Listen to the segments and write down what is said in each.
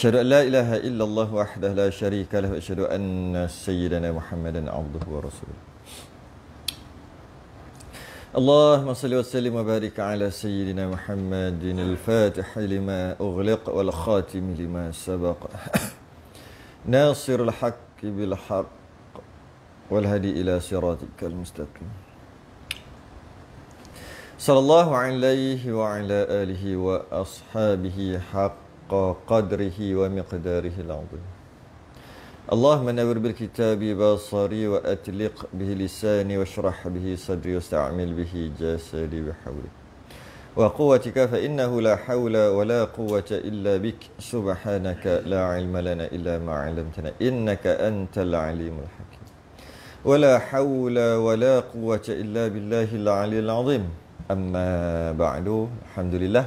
أشهد أن لا إله إلا الله وحده لا شريك له أشهد أن سيدنا محمدا عبده ورسوله اللهم صل وسلم وبارك على سيدنا محمد الفاتح لما أغلق والخاتم لما سبق ناصر الحق بالحق والهدي إلى صراطك المستقيم صلى الله عليه وعلى آله وأصحابه حق حق قدره ومقداره العظيم اللهم نور بالكتاب بصري وأتلق به لساني واشرح به صدري واستعمل به جسدي بحولك وقوتك فإنه لا حول ولا قوة إلا بك سبحانك لا علم لنا إلا ما علمتنا إنك أنت العليم الحكيم ولا حول ولا قوة إلا بالله العلي العظيم أما بعد الحمد لله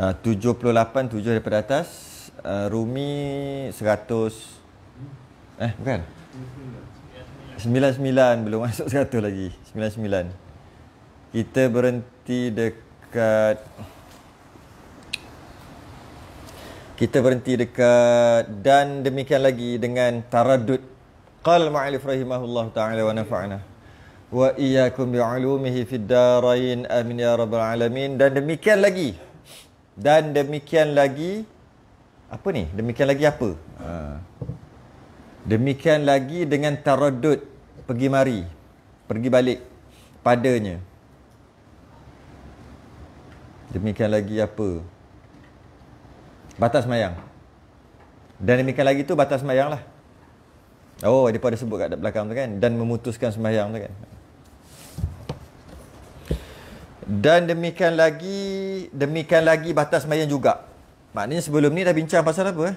78 eh, tujuh daripada atas uh, Rumi 100 eh bukan 99 belum masuk 100 lagi 99 kita berhenti dekat kita berhenti dekat dan demikian lagi dengan taradud qal ma'alif rahimahullah ta'ala wa nafa'na wa iyyakum bi'ulumihi fid darain amin ya rabbal alamin dan demikian lagi dan demikian lagi apa ni demikian lagi apa ha. demikian lagi dengan taradud pergi mari pergi balik padanya demikian lagi apa batas mayang dan demikian lagi tu batas mayang lah oh dia pun ada sebut kat belakang tu kan dan memutuskan sembahyang tu kan dan demikian lagi demikian lagi batas sembahyang juga maknanya sebelum ni dah bincang pasal apa eh?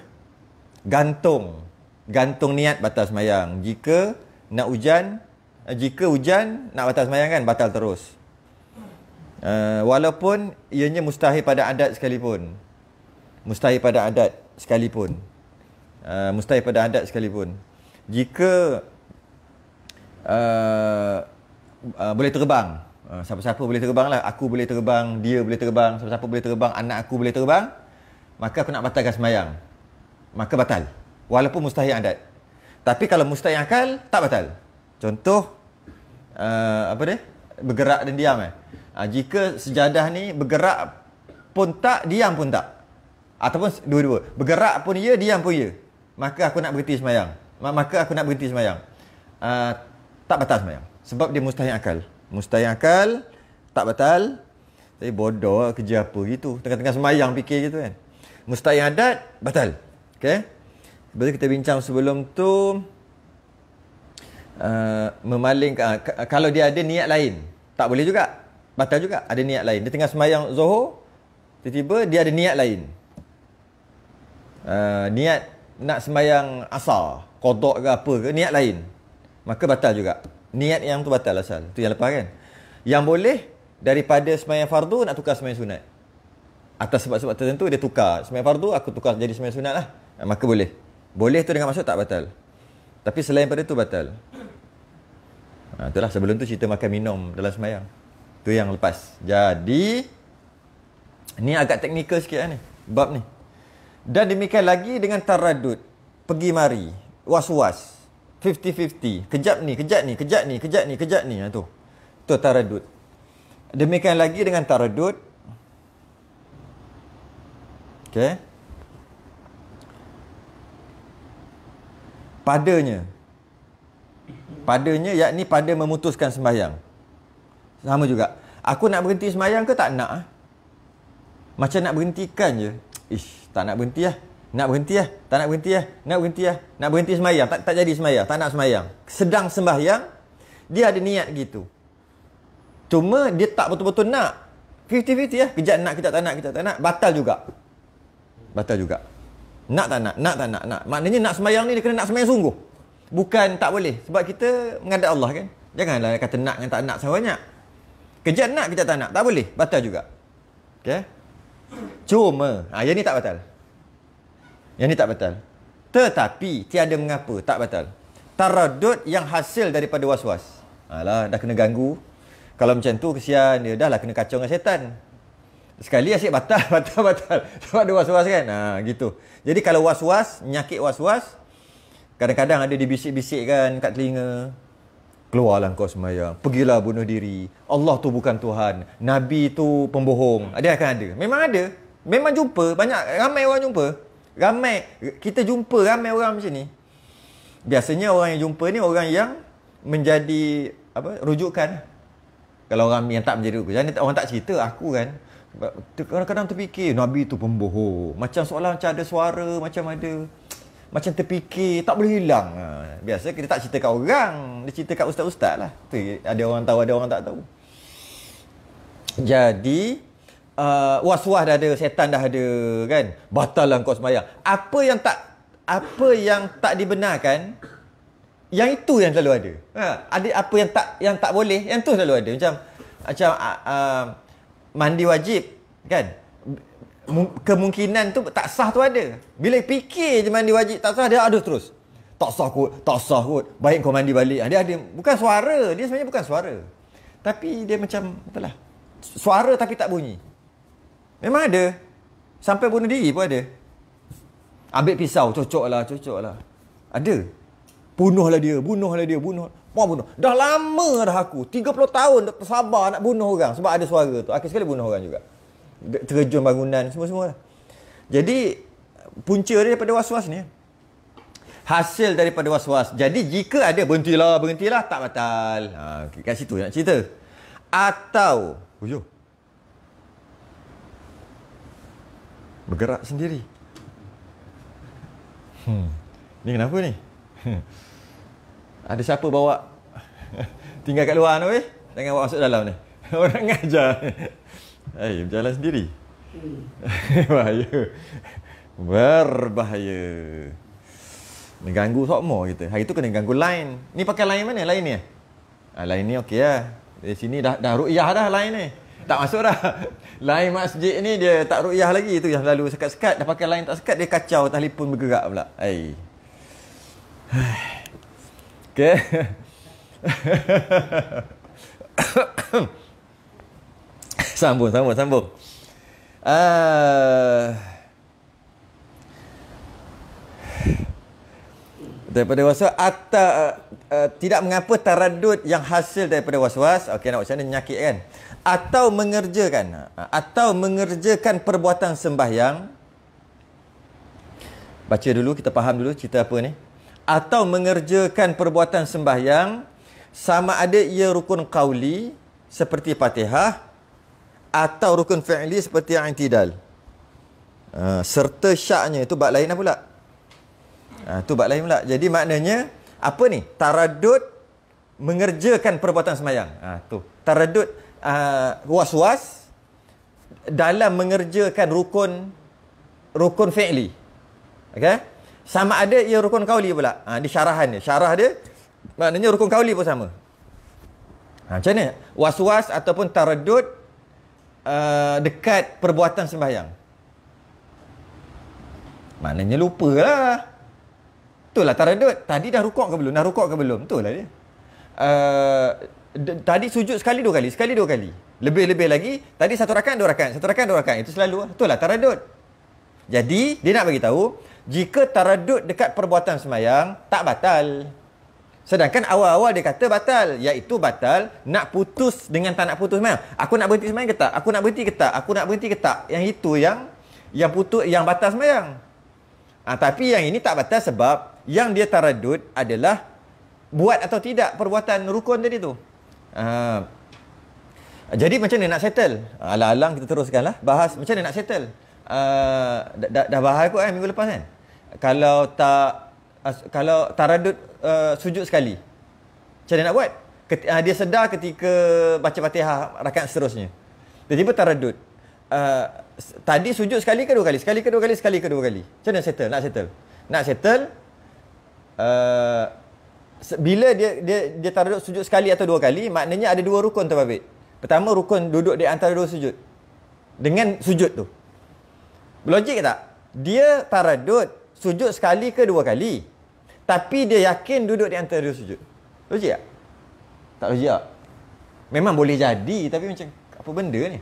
gantung gantung niat batas mayang. jika nak hujan eh, jika hujan nak batas mayang kan batal terus uh, walaupun ianya mustahil pada adat sekalipun mustahil pada adat sekalipun uh, mustahil pada adat sekalipun jika uh, uh, boleh terbang Ah, siapa-siapa boleh terbang lah. Aku boleh terbang, dia boleh terbang, siapa-siapa boleh terbang, anak aku boleh terbang. Maka aku nak batalkan semayang. Maka batal. Walaupun mustahil adat. Tapi kalau mustahil akal, tak batal. Contoh, uh, apa dia? Bergerak dan diam. Eh? Uh, jika sejadah ni bergerak pun tak, diam pun tak. Ataupun dua-dua. Bergerak pun ia, diam pun ia. Maka aku nak berhenti semayang. Maka aku nak berhenti semayang. Uh, tak batal semayang. Sebab dia mustahil akal. Mustahil Tak batal Tapi bodoh lah kerja apa gitu Tengah-tengah semayang fikir gitu kan Mustahil Batal Okay Lepas kita bincang sebelum tu uh, eh, Memaling uh, ah, ah, Kalau dia ada niat lain Tak boleh juga Batal juga Ada niat lain Dia tengah semayang Zohor Tiba-tiba dia ada niat lain uh, Niat nak semayang asar Kodok ke apa ke Niat lain Maka batal juga Niat yang tu batal asal. Tu yang lepas kan. Yang boleh daripada sembahyang fardu nak tukar sembahyang sunat. Atas sebab-sebab tertentu dia tukar. Sembahyang fardu aku tukar jadi sembahyang sunat lah. Eh, maka boleh. Boleh tu dengan maksud tak batal. Tapi selain pada tu batal. Ha, itulah sebelum tu cerita makan minum dalam semayang. Tu yang lepas. Jadi ni agak teknikal sikit lah ni. Bab ni. Dan demikian lagi dengan taradud. Pergi mari. Was-was. 50-50. Kejap ni, kejap ni, kejap ni, kejap ni, kejap ni. Ha, tu. Tu taradud. Demikian lagi dengan taradud. Okay. Padanya. Padanya, yakni pada memutuskan sembahyang. Sama juga. Aku nak berhenti sembahyang ke tak nak? Ah? Macam nak berhentikan je. Ish, tak nak berhenti lah. Ya? Nak berhenti lah. Tak nak berhenti lah. Nak berhenti lah. Nak berhenti semayang. Tak, tak jadi semayang. Tak nak semayang. Sedang sembahyang, dia ada niat gitu. Cuma dia tak betul-betul nak. 50-50 lah. Kejap nak, kita tak nak, kejap tak nak. Batal juga. Batal juga. Nak tak nak, nak tak nak, nak. Maknanya nak semayang ni, dia kena nak semayang sungguh. Bukan tak boleh. Sebab kita mengadap Allah kan. Janganlah kata nak dengan tak nak sama banyak. Kejap nak, kita tak nak. Tak boleh. Batal juga. Okay? Cuma. Ha, yang ni tak Batal. Yang ni tak batal. Tetapi tiada mengapa tak batal. Taradud yang hasil daripada was-was. Alah dah kena ganggu. Kalau macam tu kesian dia ya, dah lah kena kacau dengan syaitan. Sekali asyik batal, batal, batal. Sebab dia was-was kan? Ha, gitu. Jadi kalau was-was, nyakit was-was, kadang-kadang ada dibisik-bisik kan kat telinga. Keluarlah kau semayang. Pergilah bunuh diri. Allah tu bukan Tuhan. Nabi tu pembohong. Dia akan ada. Memang ada. Memang jumpa. Banyak ramai orang jumpa ramai kita jumpa ramai orang macam ni. Biasanya orang yang jumpa ni orang yang menjadi apa rujukan. Kalau orang yang tak menjadi rujukan, orang tak cerita aku kan. Kadang-kadang terfikir Nabi tu pembohong Macam soalan macam ada suara Macam ada Macam terfikir Tak boleh hilang ha, Biasa kita tak cerita kat orang Dia cerita kat ustaz-ustaz lah Ada orang tahu Ada orang tak tahu Jadi uh, ah, was dah ada, setan dah ada kan. Batallah kau sembahyang. Apa yang tak apa yang tak dibenarkan yang itu yang selalu ada. Ha, ada apa yang tak yang tak boleh, yang tu selalu ada. Macam macam uh, uh, mandi wajib kan. Kemungkinan tu tak sah tu ada. Bila fikir je mandi wajib tak sah dia ada terus. Tak sah kot, tak sah kot. Baik kau mandi balik. Dia ada bukan suara, dia sebenarnya bukan suara. Tapi dia macam apalah. Suara tapi tak bunyi. Memang ada. Sampai bunuh diri pun ada. Ambil pisau, cocok lah, cocok lah, Ada. Bunuhlah dia, bunuhlah dia, bunuh. Mau bunuh. Dah lama dah aku. 30 tahun tak sabar nak bunuh orang. Sebab ada suara tu. Akhir sekali bunuh orang juga. Terjun bangunan, semua-semua. Lah. Jadi, punca dia daripada was-was ni. Hasil daripada was-was. Jadi, jika ada, berhentilah, berhentilah. Tak batal. Ha, kat situ nak cerita. Atau, hujung. bergerak sendiri. Hmm. Ni kenapa ni? Hmm. Ada siapa bawa tinggal kat luar ni weh? Jangan bawa masuk dalam ni. Orang ngajar. Hai, berjalan sendiri. Hmm. Bahaya. Berbahaya. Mengganggu sokmo kita. Hari tu kena ganggu lain. Ni pakai lain mana? Lain ni. Eh? Ah, lain ni okeylah. Ya? Di sini dah dah ruiyah dah lain ni tak masuk dah. Lain masjid ni dia tak ruqyah lagi tu yang lalu sekat-sekat dah pakai lain tak sekat dia kacau tali pun bergerak pula. Hai. Okey. sambung, sambung, sambung. Ah. Uh... daripada waswas atau uh, eh, tidak mengapa taradud yang hasil daripada waswas okey nak macam mana nyakit kan atau mengerjakan atau mengerjakan perbuatan sembahyang baca dulu kita faham dulu cerita apa ni atau mengerjakan perbuatan sembahyang sama ada ia rukun qauli seperti fatihah atau rukun fi'li seperti i'tidal uh, serta syaknya itu bab lain lah pula ah ha, uh, tu bab lain pula jadi maknanya apa ni taradud mengerjakan perbuatan sembahyang ah uh, tu taradud uh, was-was dalam mengerjakan rukun rukun fi'li. Okey? Sama ada ia rukun kauli pula. Ha, di syarahan dia. Syarah dia maknanya rukun kauli pun sama. Ha, macam mana? Was-was ataupun taradud uh, dekat perbuatan sembahyang. Maknanya lupalah. Itulah taradud. Tadi dah rukuk ke belum? Dah rukuk ke belum? Itulah dia. Uh, tadi sujud sekali dua kali, sekali dua kali. Lebih-lebih lagi, tadi satu rakan dua rakan, satu rakan dua rakan. Itu selalu betul lah taradud. Jadi, dia nak bagi tahu jika taradud dekat perbuatan semayang, tak batal. Sedangkan awal-awal dia kata batal, iaitu batal nak putus dengan tak nak putus semayang. Aku nak berhenti semayang ke tak? Aku nak berhenti ke tak? Aku nak berhenti ke tak? Yang itu yang yang putus yang batal semayang. Ha, tapi yang ini tak batal sebab yang dia taradud adalah buat atau tidak perbuatan rukun tadi tu. Ah. jadi macam mana nak settle? Alang-alang kita teruskanlah bahas macam mana nak settle. Uh, dah, dah, dah bahas aku kan minggu lepas kan? Kalau tak kalau taradut uh, ah, sujud sekali. Macam mana nak buat? Ket, uh, dia sedar ketika baca Fatihah rakan seterusnya. Tiba-tiba taradut. Uh, tadi sujud sekali ke dua kali? Sekali ke dua kali? Sekali ke dua kali? Macam mana settle? Nak settle? Nak settle? Uh, bila dia dia dia taraduk sujud sekali atau dua kali, maknanya ada dua rukun tu babit. Pertama rukun duduk di antara dua sujud. Dengan sujud tu. Logik tak? Dia taraduk sujud sekali ke dua kali. Tapi dia yakin duduk di antara dua sujud. Logik tak? Tak logik tak? Memang boleh jadi tapi macam apa benda ni?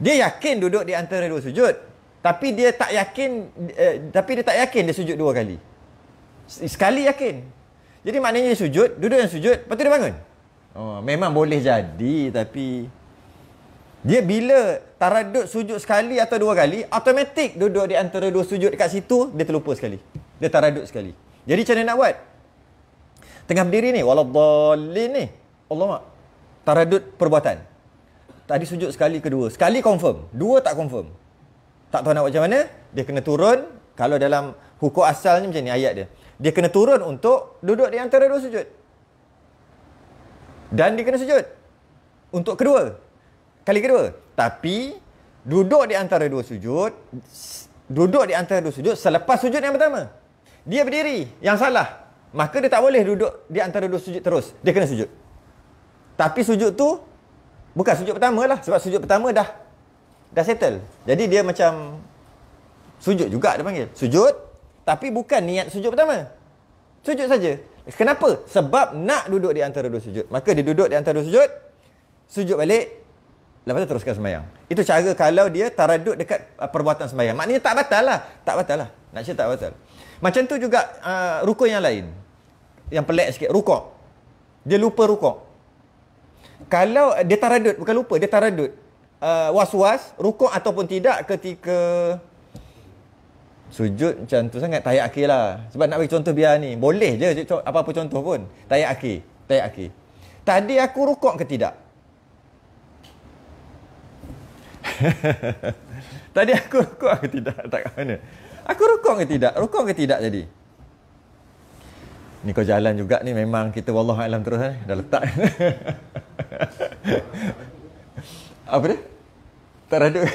Dia yakin duduk di antara dua sujud. Tapi dia tak yakin eh, tapi dia tak yakin dia sujud dua kali. Sekali yakin jadi maknanya sujud, duduk dan sujud, lepas tu dia bangun. Oh, memang boleh jadi tapi dia bila taradut sujud sekali atau dua kali, automatik duduk di antara dua sujud dekat situ, dia terlupa sekali. Dia taradut sekali. Jadi macam mana nak buat? Tengah berdiri ni, walabdallin ni. Allah mak. Taradut perbuatan. Tadi sujud sekali kedua. Sekali confirm. Dua tak confirm. Tak tahu nak buat macam mana. Dia kena turun. Kalau dalam hukum asalnya macam ni ayat dia dia kena turun untuk duduk di antara dua sujud. Dan dia kena sujud untuk kedua. Kali kedua. Tapi duduk di antara dua sujud, duduk di antara dua sujud selepas sujud yang pertama. Dia berdiri yang salah. Maka dia tak boleh duduk di antara dua sujud terus. Dia kena sujud. Tapi sujud tu bukan sujud pertama lah. Sebab sujud pertama dah dah settle. Jadi dia macam sujud juga dia panggil. Sujud, tapi bukan niat sujud pertama. Sujud saja. Kenapa? Sebab nak duduk di antara dua sujud. Maka dia duduk di antara dua sujud, sujud balik, lepas tu teruskan sembahyang. Itu cara kalau dia taradud dekat uh, perbuatan sembahyang. Maknanya tak batal lah. Tak batal lah. Nak cakap tak batal. Macam tu juga uh, rukun yang lain. Yang pelik sikit. Rukuk. Dia lupa rukuk. Kalau dia taradud, bukan lupa, dia taradud. Uh, was-was, rukuk ataupun tidak ketika sujud macam tu sangat tayak akhir lah sebab nak bagi contoh biar ni boleh je apa-apa contoh pun tayak akhir tayak akhir tadi aku rukuk ke tidak tadi aku rukuk ke tidak tak mana aku rukuk ke tidak rukuk ke tidak jadi ni kau jalan juga ni memang kita wallah alam terus eh? dah letak apa dia tak radu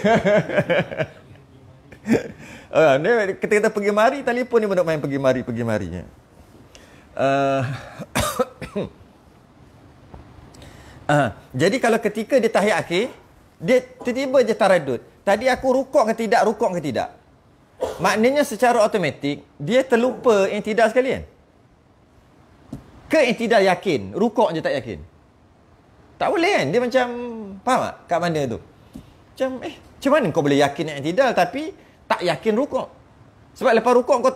Uh, dia kata-kata pergi mari, telefon dia main pergi mari, pergi mari. Uh, ah, uh, ah, jadi kalau ketika dia tahiyat akhir, dia tiba-tiba je taradut. Tadi aku rukuk ke tidak, rukuk ke tidak. Maknanya secara automatik, dia terlupa yang tidak sekalian. Ke yang tidak yakin, rukuk je tak yakin. Tak boleh kan? Dia macam, faham tak kat mana tu? Macam, eh, macam mana kau boleh yakin yang tidak tapi tak yakin rukuk. Sebab lepas rukuk kau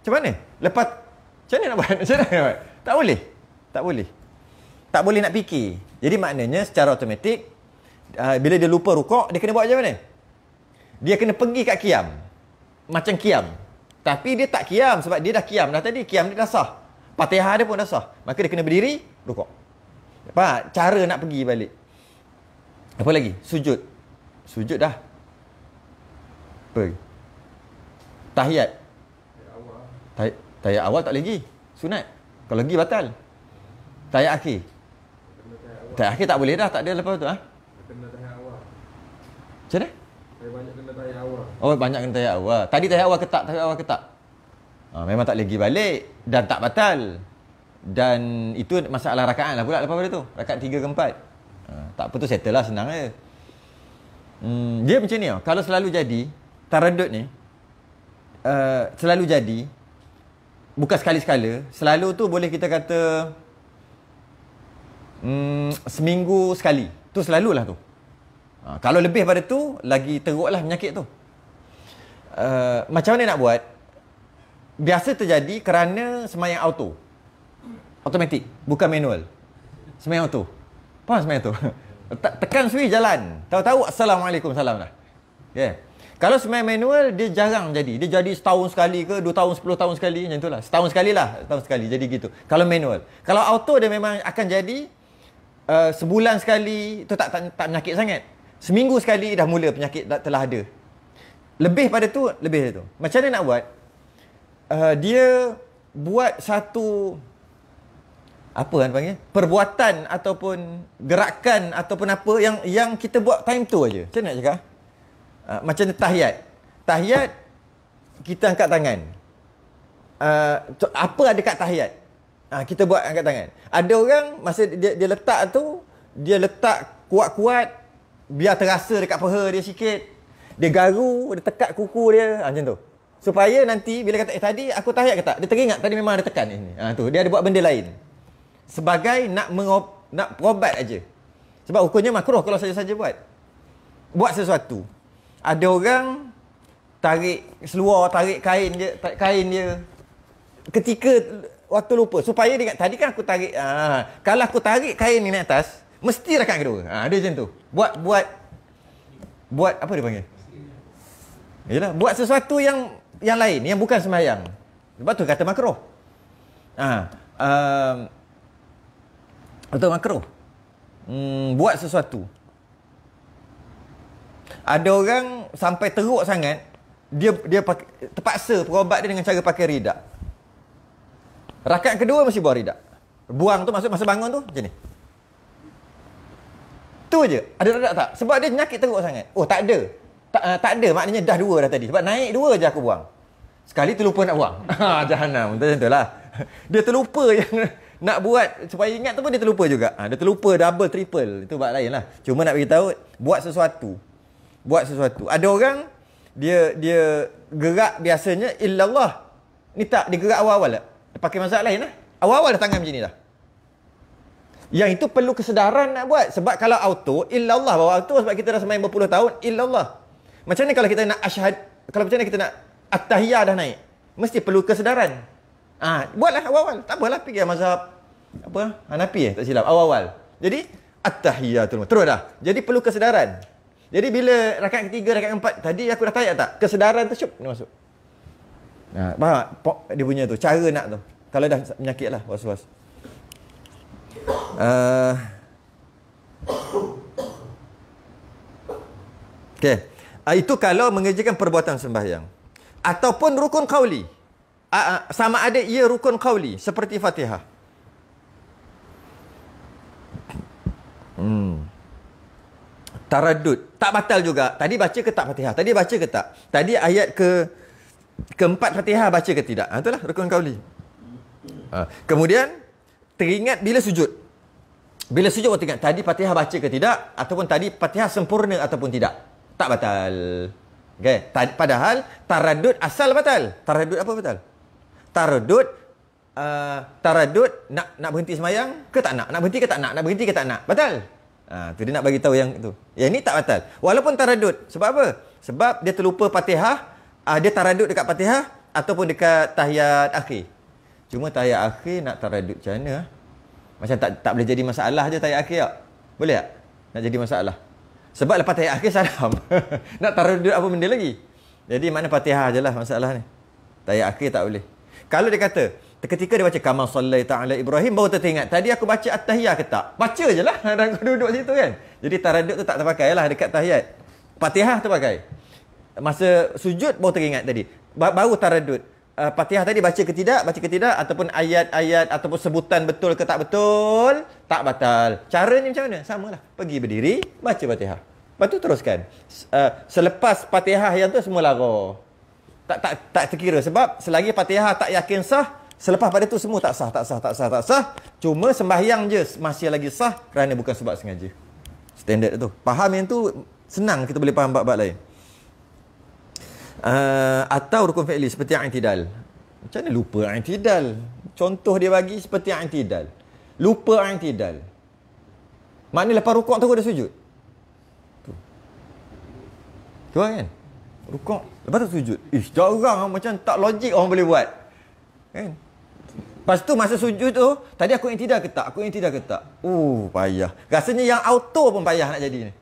macam mana? Lepas macam mana nak buat? Macam mana nak buat? Tak boleh. Tak boleh. Tak boleh nak fikir. Jadi maknanya secara automatik uh, bila dia lupa rukuk, dia kena buat macam mana? Dia kena pergi kat kiam. Macam kiam. Tapi dia tak kiam sebab dia dah kiam dah tadi. Kiam dia dah sah. Fatihah dia pun dah sah. Maka dia kena berdiri, rukuk. Apa? Cara nak pergi balik. Apa lagi? Sujud. Sujud dah. Apa? Tahiyat. Tahiyat awal. Tahiyat awal tak lagi, Sunat. Kalau lagi batal. Tahiyat akhir. Tahiyat akhir tak boleh dah. Tak ada lepas tu. Ha? Kena tahiyat awal. Macam mana? Saya banyak kena tahiyat awal. Oh, banyak kena tahiyat awal. Tadi tahiyat awal ketak, tak? Tahiyat awal ketak, Ha, memang tak lagi balik. Dan tak batal. Dan itu masalah rakaat lah pula lepas pada tu. Rakaat tiga ke empat. Ha, tak apa tu settle lah. Senang je. Hmm, dia macam ni. Kalau selalu jadi, Taradut ni uh, Selalu jadi Bukan sekali-sekala Selalu tu boleh kita kata mm, Seminggu sekali Tu selalulah tu uh, Kalau lebih pada tu Lagi teruklah penyakit tu uh, Macam mana nak buat Biasa terjadi kerana Semayang auto automatic Bukan manual Semayang auto Faham semayang auto? tekan suih jalan Tahu-tahu Assalamualaikum salam lah Okay yeah. Kalau semai manual, dia jarang jadi. Dia jadi setahun sekali ke, dua tahun, sepuluh tahun sekali, macam itulah. Setahun sekali lah, setahun sekali. Jadi gitu. Kalau manual. Kalau auto, dia memang akan jadi uh, sebulan sekali, tu tak, tak, tak menyakit sangat. Seminggu sekali dah mula penyakit dah, telah ada. Lebih pada tu, lebih pada tu. Macam mana nak buat? Uh, dia buat satu apa kan panggil perbuatan ataupun gerakan ataupun apa yang yang kita buat time tu aja macam mana nak cakap uh, macam tahiyat tahiyat kita angkat tangan uh, apa ada kat tahiyat uh, kita buat angkat tangan ada orang masa dia, dia letak tu dia letak kuat-kuat biar terasa dekat peha dia sikit dia garu dia tekat kuku dia uh, macam tu supaya nanti bila kata eh tadi aku tahiyat ke dia teringat tadi memang ada tekan ni uh, tu dia ada buat benda lain sebagai nak mengop, nak probat aja sebab hukumnya makruh kalau saja-saja buat buat sesuatu ada orang tarik seluar, tarik kain dia, tarik kain dia. Ketika waktu lupa. Supaya dia ingat, tadi kan aku tarik. Ha, kalau aku tarik kain ni naik atas, mesti rakan kedua. Ha, ah, dia macam tu. Buat, buat, buat apa dia panggil? Yalah, buat sesuatu yang yang lain, yang bukan semayang. Sebab tu kata makro. Ha, um, atau ah, makro. Hmm, buat sesuatu ada orang sampai teruk sangat dia dia pakai, terpaksa perubat dia dengan cara pakai ridak rakaat kedua mesti buat ridak buang tu masuk masa bangun tu macam ni tu je ada ridak tak sebab dia nyakit teruk sangat oh tak ada tak, uh, tak ada maknanya dah dua dah tadi sebab naik dua je aku buang sekali terlupa nak buang ha jahanam macam itulah dia terlupa yang nak buat supaya ingat tu pun dia terlupa juga ha, dia terlupa double triple itu bab lain lah. cuma nak beritahu buat sesuatu buat sesuatu. Ada orang dia dia gerak biasanya illallah. Ni tak dia awal-awal tak? Dia pakai mazhab lain lah. Awal-awal dah tangan macam ni Yang itu perlu kesedaran nak buat. Sebab kalau auto, illallah bawa auto. Sebab kita dah semain berpuluh tahun, illallah. Macam ni kalau kita nak asyhad kalau macam ni kita nak at-tahiyah dah naik? Mesti perlu kesedaran. Ah, ha, buatlah awal-awal. Tak apalah pergi mazhab apa? Hanafi eh, tak silap. Awal-awal. Jadi at-tahiyatul terus dah. Jadi perlu kesedaran. Jadi bila rakaat ketiga, rakaat keempat, tadi aku dah tayak tak? Kesedaran tu syup, dia masuk. Nah, ha, faham tak? dia punya tu, cara nak tu. Kalau dah menyakit lah, was-was. Uh, ah. okay. Uh, ah, itu kalau mengerjakan perbuatan sembahyang. Ataupun rukun qawli. Uh, ah, uh, sama ada ia rukun qawli. Seperti fatihah. Taradud. Tak batal juga. Tadi baca ke tak Fatihah? Tadi baca ke tak? Tadi ayat ke keempat Fatihah baca ke tidak? Ha, itulah rukun kauli. Ha. Kemudian teringat bila sujud. Bila sujud teringat tadi Fatihah baca ke tidak ataupun tadi Fatihah sempurna ataupun tidak. Tak batal. Okey. Ta- padahal taradud asal batal. Taradud apa batal? Taradud uh, taradud nak nak berhenti semayang ke tak nak? Nak berhenti ke tak nak? Nak berhenti ke tak nak? Batal. Ha, tu dia nak bagi tahu yang tu. Yang ni tak batal. Walaupun taradud. Sebab apa? Sebab dia terlupa patihah. Uh, ah, dia taradud dekat patihah. Ataupun dekat tahiyat akhir. Cuma tahiyat akhir nak taradud macam mana? Macam tak tak boleh jadi masalah je tahiyat akhir tak? Boleh tak? Nak jadi masalah. Sebab lepas tahiyat akhir salam. nak taradud apa benda lagi? Jadi mana patihah je lah masalah ni. Tahiyat akhir tak boleh. Kalau dia kata... Ketika dia baca kama sallaita ala Ibrahim baru teringat tadi aku baca at-tahiyah ke tak? Baca je lah dan aku duduk situ kan. Jadi taraduk tu tak terpakai lah dekat tahiyat. Patihah terpakai. Masa sujud baru teringat tadi. Baru taraduk. Uh, Fatihah tadi baca ke tidak, baca ke tidak ataupun ayat-ayat ataupun sebutan betul ke tak betul, tak batal. Cara ni macam mana? Sama lah. Pergi berdiri, baca patihah, Lepas tu teruskan. Uh, selepas patihah yang tu semua lara. Tak tak tak terkira sebab selagi patihah tak yakin sah, Selepas pada tu semua tak sah, tak sah, tak sah, tak sah. Cuma sembahyang je masih lagi sah kerana bukan sebab sengaja. Standard tu. Faham yang tu senang kita boleh faham bab-bab lain. Uh, atau rukun fi'li seperti i'tidal. Macam mana lupa i'tidal? Contoh dia bagi seperti i'tidal. Lupa i'tidal. Maknanya lepas rukuk tu dah sujud. Tu. Tu kan? Rukuk lepas tu sujud. Ish, jarang macam tak logik orang boleh buat. Kan? Lepas tu masa sujud tu, tadi aku yang tidak ketak, aku yang tidak ketak. Uh, payah. Rasanya yang auto pun payah nak jadi ni.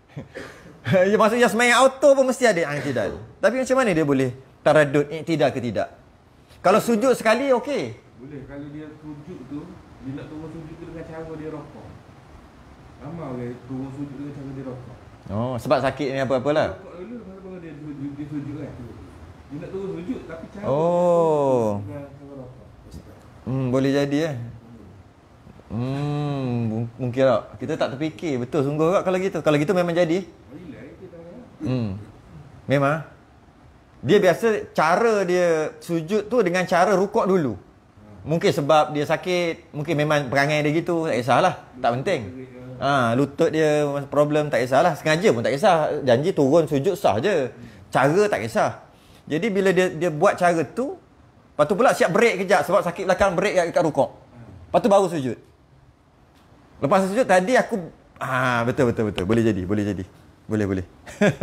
Ya maksudnya semai auto pun mesti ada ah, yang tidak. Tapi macam mana dia boleh taradud tidak ke tidak? Kalau sujud sekali okey. Boleh kalau dia sujud tu dia nak turun sujud tu dengan cara dia rokok. Lama ke turun sujud dengan cara dia rokok. Oh sebab sakit ni apa-apalah. Rokok dulu sebab dia sujud kan. Dia nak turun sujud tapi cara Oh. Dia Hmm, boleh jadi eh. Hmm, mungkin tak. Lah. Kita tak terfikir. Betul sungguh tak kalau gitu? Kalau gitu memang jadi. Hmm. Memang. Ah. Dia biasa cara dia sujud tu dengan cara rukuk dulu. Mungkin sebab dia sakit. Mungkin memang perangai dia gitu. Tak kisahlah. Tak penting. Ha, lutut dia problem. Tak kisahlah. Sengaja pun tak kisah. Janji turun sujud sah je. Cara tak kisah. Jadi bila dia, dia buat cara tu, Lepas tu pula siap break kejap sebab sakit belakang break kat, kat rukuk. Lepas tu baru sujud. Lepas sujud tadi aku ah betul betul betul boleh jadi boleh jadi. Boleh boleh.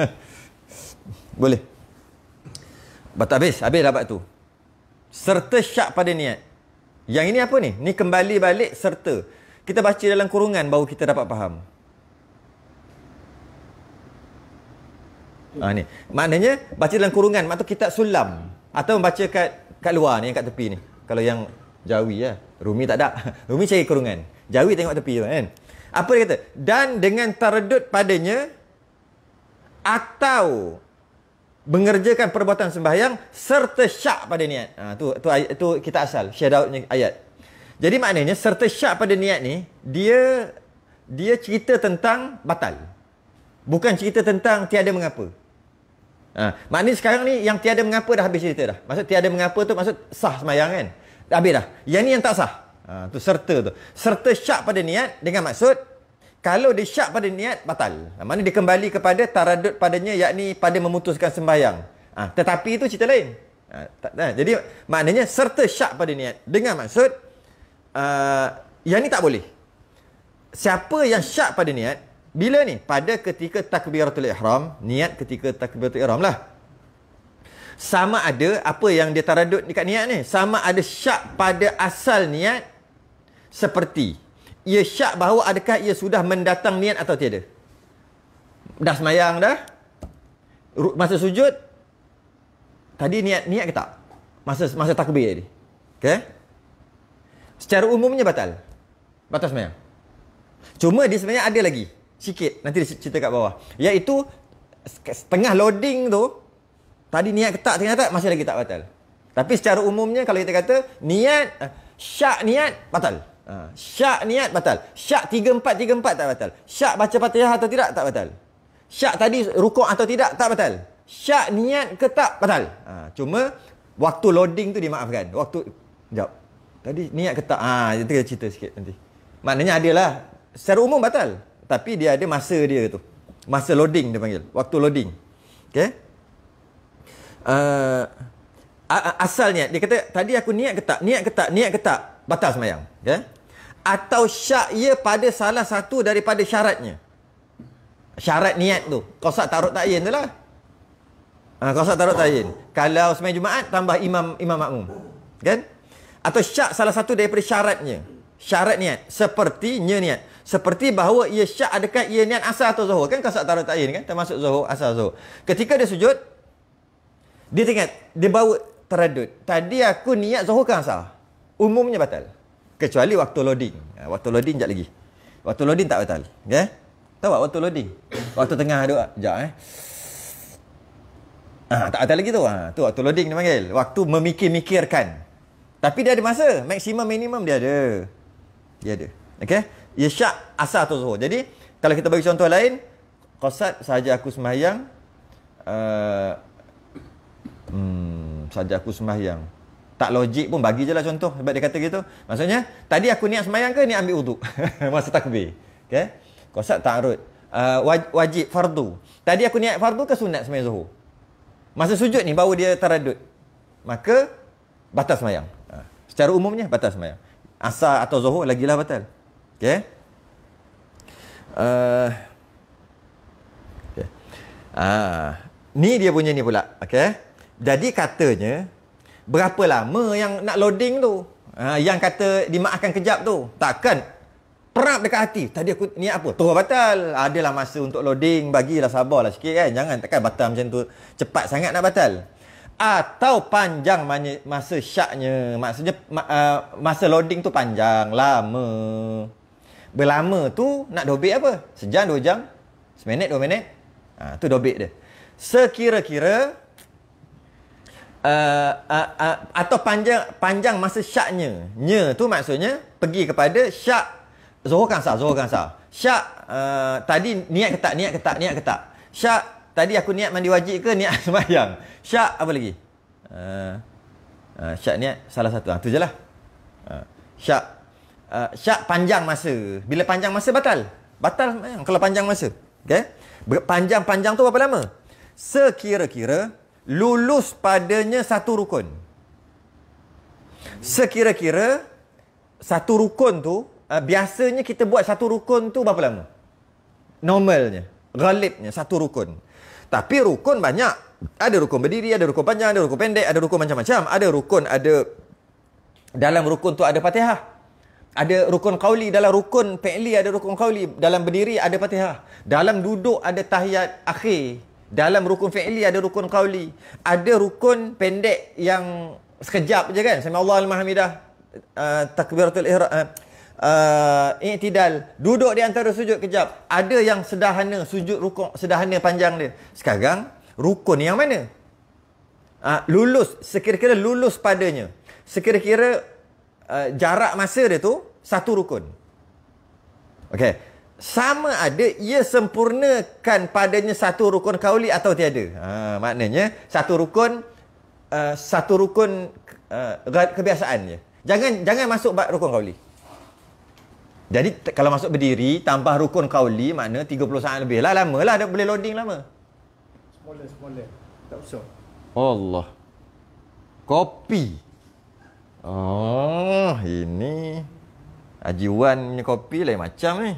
boleh. Batu habis, habis dapat tu. Serta syak pada niat. Yang ini apa ni? Ni kembali balik serta. Kita baca dalam kurungan baru kita dapat faham. Ah ha, ni. Maknanya baca dalam kurungan, maknanya kitab sulam atau membaca kat kat luar ni, yang kat tepi ni. Kalau yang Jawi ya. Rumi tak ada. Rumi cari kurungan. Jawi tengok tepi tu kan. Apa dia kata? Dan dengan teredut padanya atau mengerjakan perbuatan sembahyang serta syak pada niat. Ha, tu, tu, tu kita asal. Shadownya ayat. Jadi maknanya serta syak pada niat ni dia dia cerita tentang batal. Bukan cerita tentang tiada mengapa. Ha, maknanya sekarang ni yang tiada mengapa dah habis cerita dah. Maksud tiada mengapa tu maksud sah semayang kan? Dah habis dah. Yang ni yang tak sah. Ha, tu serta tu. Serta syak pada niat dengan maksud kalau dia syak pada niat batal. Ha, Mana dia kembali kepada taradut padanya yakni pada memutuskan sembahyang. Ha, tetapi itu cerita lain. Ha, tak, nah, ha, jadi maknanya serta syak pada niat dengan maksud uh, yang ni tak boleh. Siapa yang syak pada niat bila ni? Pada ketika takbiratul ikhram niat ketika takbiratul ikhram lah. Sama ada apa yang dia taradut dekat niat ni. Sama ada syak pada asal niat seperti. Ia syak bahawa adakah ia sudah mendatang niat atau tiada. Dah semayang dah. Masa sujud. Tadi niat niat ke tak? Masa, masa takbir tadi. Okay? Secara umumnya batal. Batal semayang. Cuma dia sebenarnya ada lagi sikit nanti dia cerita kat bawah iaitu setengah loading tu tadi niat ketat ternyata masih lagi tak batal tapi secara umumnya kalau kita kata niat eh, ha, syak niat batal syak niat batal syak 3 4 3 4 tak batal syak baca fatihah atau tidak tak batal syak tadi rukuk atau tidak tak batal syak niat ke tak batal ha, cuma waktu loading tu dimaafkan waktu jap tadi niat ke tak ha kita cerita sikit nanti maknanya adalah secara umum batal tapi dia ada masa dia tu. Masa loading dia panggil. Waktu loading. Okay. Uh, asal niat. Dia kata, tadi aku niat ke tak? Niat ke tak? Niat ke tak? Batal semayang. Okay. Atau syak ia pada salah satu daripada syaratnya. Syarat niat tu. Kau sak taruh ta'in tu lah. Uh, kau sak taruh ta'in. Kalau semayang Jumaat, tambah imam imam makmum. Kan? Okay. Atau syak salah satu daripada syaratnya. Syarat niat. Sepertinya niat. Seperti bahawa ia syak adakah ia niat asal atau zuhur. Kan kasat tarot ta'in kan? Termasuk zuhur, asal zuhur. Ketika dia sujud, dia tengok, dia bawa teradut. Tadi aku niat zuhur kan asal? Umumnya batal. Kecuali waktu loading. Ha, waktu loading sekejap lagi. Waktu loading tak batal. Okay? Ya? Tahu waktu loading? Waktu tengah doa. Sekejap eh. Ah, tak ada lagi tu. Ah, tu waktu loading dia panggil. Waktu memikir-mikirkan. Tapi dia ada masa. Maximum minimum dia ada. Dia ada. Okay? Ia ya, syak asah atau zuhur. Jadi, kalau kita bagi contoh lain, Qasad sahaja aku semayang, uh, hmm, sahaja aku semayang. Tak logik pun bagi je lah contoh. Sebab dia kata gitu. Maksudnya, tadi aku niat semayang ke Ni ambil uduk? Masa takbir. Okay? Qasad tak arut. Uh, eh, wajib fardu. Tadi aku niat fardu ke sunat semayang zuhur? Masa sujud ni, baru dia taradut. Maka, batas semayang. Uh, secara umumnya, batas semayang. Asar atau zuhur, lagilah batal. Okay. Uh, okay. Ah, ni dia punya ni pula. Okay. Jadi katanya, berapa lama yang nak loading tu? Uh, yang kata dimaafkan kejap tu. Takkan perap dekat hati. Tadi aku ni apa? Tuh batal. Adalah masa untuk loading. Bagilah sabarlah sikit kan. Jangan takkan batal macam tu. Cepat sangat nak batal. Atau panjang masa syaknya. Maksudnya ah, masa loading tu panjang. Lama berlama tu nak dobit apa? Sejam, dua jam, seminit, dua minit. Ha, tu dobit dia. Sekira-kira uh, uh, uh, atau panjang panjang masa syaknya. Nya tu maksudnya pergi kepada syak Zohor kan Zohor kan Syak uh, tadi niat ketak, niat ketak, niat ketak. Syak tadi aku niat mandi wajib ke niat semayang. Syak apa lagi? Uh, uh, syak niat salah satu. Ha, tu je lah. Uh, syak uh, syak panjang masa. Bila panjang masa batal. Batal eh, kalau panjang masa. Okey. Panjang-panjang tu berapa lama? Sekira-kira lulus padanya satu rukun. Sekira-kira satu rukun tu uh, biasanya kita buat satu rukun tu berapa lama? Normalnya, galibnya satu rukun. Tapi rukun banyak. Ada rukun berdiri, ada rukun panjang, ada rukun pendek, ada rukun macam-macam. Ada rukun, ada dalam rukun tu ada patihah ada rukun qauli dalam rukun fi'li ada rukun qauli dalam berdiri ada patihah dalam duduk ada tahiyat akhir dalam rukun fi'li ada rukun qauli ada rukun pendek yang sekejap je kan sama Allahu alhamdulillah uh, takbiratul ihram uh, uh, i'tidal duduk di antara sujud kejap ada yang sederhana sujud rukun sederhana panjang dia sekarang rukun yang mana uh, lulus sekiranya lulus padanya Sekiranya Uh, jarak masa dia tu satu rukun. Okey. Sama ada ia sempurnakan padanya satu rukun kauli atau tiada. Ha, maknanya satu rukun uh, satu rukun uh, kebiasaan je. Jangan jangan masuk bab rukun kauli. Jadi kalau masuk berdiri tambah rukun kauli makna 30 saat lebih lah lamalah dah boleh loading lama. Semula semula. Tak usah. Allah. Kopi. Oh, ini Haji Wan punya kopi lain macam ni. Eh.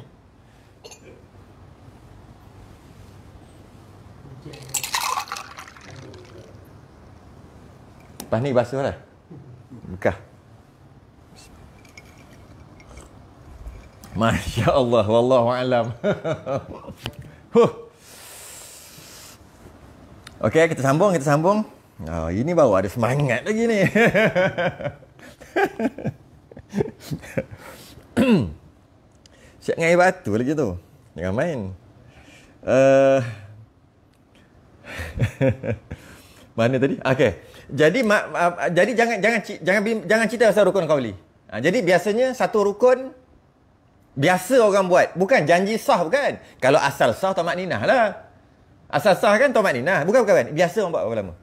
Lepas ni basuh lah. Buka. Masya Allah, wallahu alam. huh. Okey, kita sambung, kita sambung. Oh, ini baru ada semangat lagi ni. Siap ngai batu lagi tu. Jangan main. Uh, mana tadi? Okey. Jadi ma, ma, jadi jangan jangan jangan jangan cerita pasal rukun kauli. Ha, jadi biasanya satu rukun biasa orang buat. Bukan janji sah bukan. Kalau asal sah tomat ninah lah. Asal sah kan tomat ninah. Bukan bukan. bukan. Biasa orang buat berapa lama?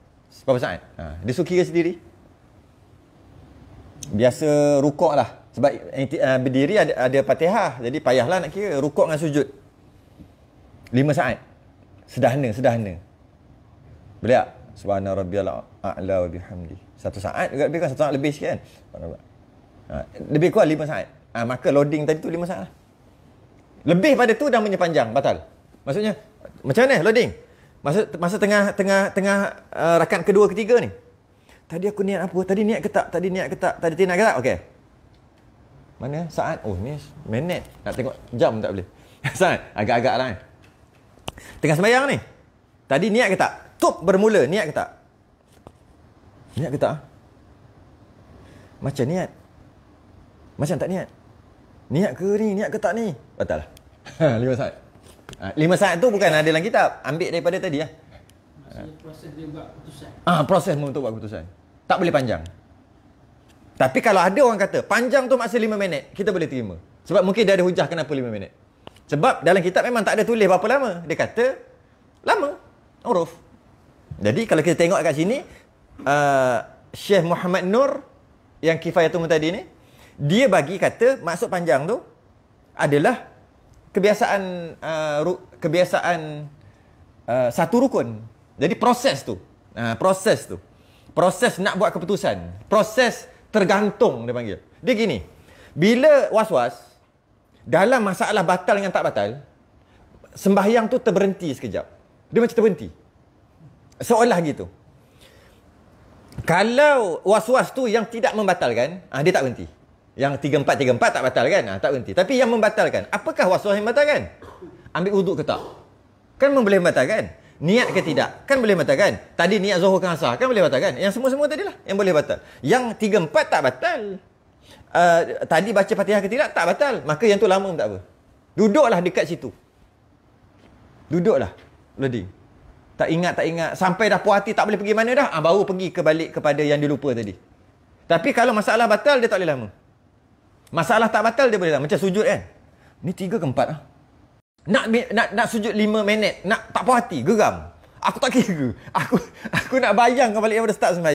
Berapa saat? Ha, dia suka sendiri biasa rukuk lah. Sebab uh, berdiri ada, ada patihah. Jadi payahlah nak kira. Rukuk dengan sujud. Lima saat. Sedahna, sedahna. Boleh tak? Subhanallah Rabbiyal A'la wa bihamdi. Satu saat juga lebih kan? Satu saat lebih sikit kan? Ha, lebih kurang lima saat. Ha, maka loading tadi tu lima saat lah. Lebih pada tu dah punya panjang. Batal. Maksudnya, macam mana loading? Masa, masa tengah tengah tengah uh, rakan kedua ketiga ni. Tadi aku niat apa? Tadi niat ke tak? Tadi niat ke tak? Tadi niat ke tak? Okey. Mana saat? Oh ni menit. Nak tengok jam tak boleh. saat agak-agak lah kan. Tengah sembahyang ni. Tadi niat ke tak? Tup bermula. Niat ke tak? Niat ke tak? Macam niat. Macam tak niat. Niat ke ni? Niat ke tak ni? Batal lah. Lima saat. Ah, lima saat tu bukan ada dalam kitab. Ambil daripada tadi lah. Ya? Eh. proses dia buat keputusan. Ah, proses untuk buat keputusan. Tak boleh panjang. Tapi kalau ada orang kata, panjang tu maksud lima minit, kita boleh terima. Sebab mungkin dia ada hujah kenapa lima minit. Sebab dalam kitab memang tak ada tulis berapa lama. Dia kata, lama. Uruf. Jadi kalau kita tengok kat sini, uh, Syekh Muhammad Nur, yang kifayatum tadi ni, dia bagi kata, maksud panjang tu, adalah kebiasaan uh, kebiasaan uh, satu rukun jadi proses tu. Uh, proses tu. Proses nak buat keputusan. Proses tergantung dia panggil. Dia gini. Bila was-was, dalam masalah batal dengan tak batal, sembahyang tu terberhenti sekejap. Dia macam terberhenti. Seolah gitu. Kalau was-was tu yang tidak membatalkan, ah dia tak berhenti. Yang 3434 tak batal kan? Ah tak berhenti. Tapi yang membatalkan, apakah was-was yang membatalkan? Ambil uduk ke tak? Kan memboleh membatalkan. Niat ke tidak? Kan boleh batal kan? Tadi niat zuhur ke asar kan boleh batal kan? Yang semua-semua tadi lah yang boleh batal. Yang tiga empat tak batal. Uh, tadi baca fatihah ke tidak tak batal. Maka yang tu lama pun tak apa. Duduklah dekat situ. Duduklah. Ready. Tak ingat, tak ingat. Sampai dah puas hati tak boleh pergi mana dah. Ah, baru pergi ke balik kepada yang dilupa tadi. Tapi kalau masalah batal dia tak boleh lama. Masalah tak batal dia boleh lama. Macam sujud kan? Ni tiga ke empat lah. Nak nak nak sujud 5 minit, nak tak puas hati, geram. Aku tak kira. Aku aku nak bayangkan balik daripada start sebenarnya.